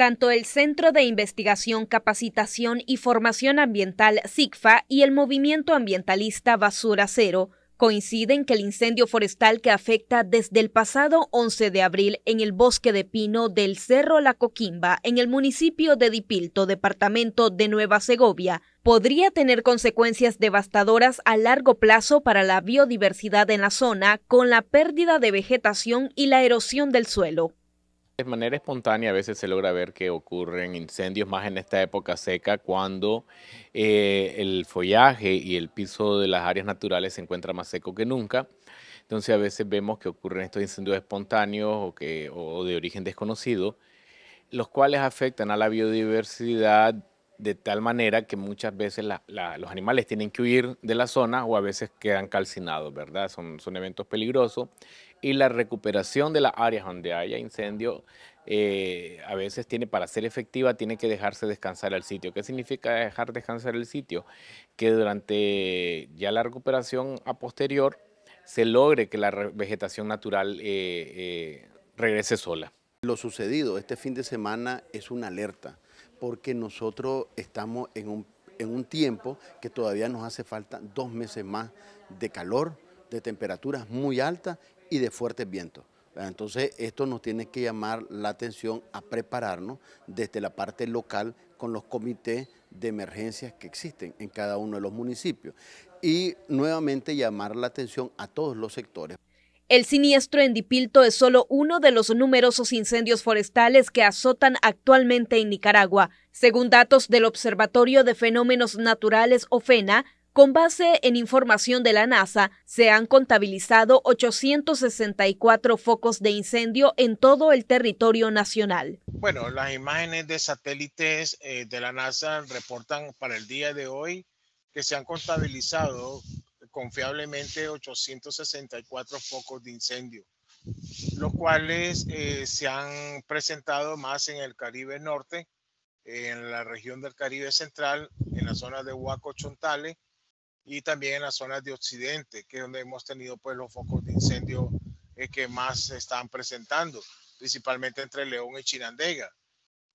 Tanto el Centro de Investigación, Capacitación y Formación Ambiental SIGFA y el movimiento ambientalista Basura Cero coinciden que el incendio forestal que afecta desde el pasado 11 de abril en el bosque de pino del Cerro La Coquimba, en el municipio de Dipilto, departamento de Nueva Segovia, podría tener consecuencias devastadoras a largo plazo para la biodiversidad en la zona, con la pérdida de vegetación y la erosión del suelo. De manera espontánea a veces se logra ver que ocurren incendios más en esta época seca cuando eh, el follaje y el piso de las áreas naturales se encuentra más seco que nunca. Entonces a veces vemos que ocurren estos incendios espontáneos o, que, o de origen desconocido, los cuales afectan a la biodiversidad de tal manera que muchas veces los animales tienen que huir de la zona o a veces quedan calcinados, ¿verdad? Son, eventos peligrosos. Y la recuperación de las áreas donde haya incendio eh, a veces tiene, para ser efectiva, tiene que dejarse descansar el sitio. ¿Qué significa dejar descansar el sitio? Que durante ya la recuperación a posterior se logre que la vegetación natural eh, eh, regrese sola. Lo sucedido este fin de semana es una alerta porque nosotros estamos en un, tiempo que todavía nos hace falta dos meses más de calor, de temperaturas muy altas y de fuertes vientos. Entonces esto nos tiene que llamar la atención a prepararnos desde la parte local con los comités de emergencias que existen en cada uno de los municipios y nuevamente llamar la atención a todos los sectores. El siniestro en Dipilto es solo uno de los numerosos incendios forestales que azotan actualmente en Nicaragua. Según datos del Observatorio de Fenómenos Naturales OFENA, con base en información de la NASA, se han contabilizado 864 focos de incendio en todo el territorio nacional. Bueno, las imágenes de satélites eh, de la NASA reportan para el día de hoy que se han contabilizado confiablemente 864 focos de incendio, los cuales eh, se han presentado más en el Caribe Norte, en la región del Caribe Central, en la zona de Huaco Chontale y también en las zonas de Occidente, que es donde hemos tenido pues los focos de incendio eh, que más se están presentando, principalmente entre León y Chinandega.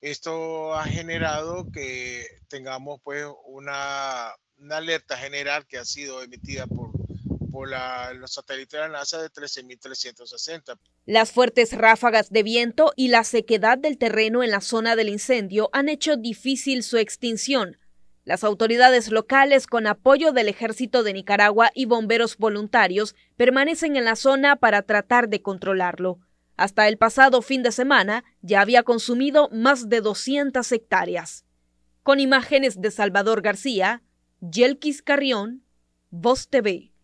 Esto ha generado que tengamos pues una una alerta general que ha sido emitida por, la, los satélites de la NASA de 13.360. Las fuertes ráfagas de viento y la sequedad del terreno en la zona del incendio han hecho difícil su extinción. Las autoridades locales, con apoyo del Ejército de Nicaragua y bomberos voluntarios, permanecen en la zona para tratar de controlarlo. Hasta el pasado fin de semana ya había consumido más de 200 hectáreas. Con imágenes de Salvador García, Yelkis Carrión, Voz TV.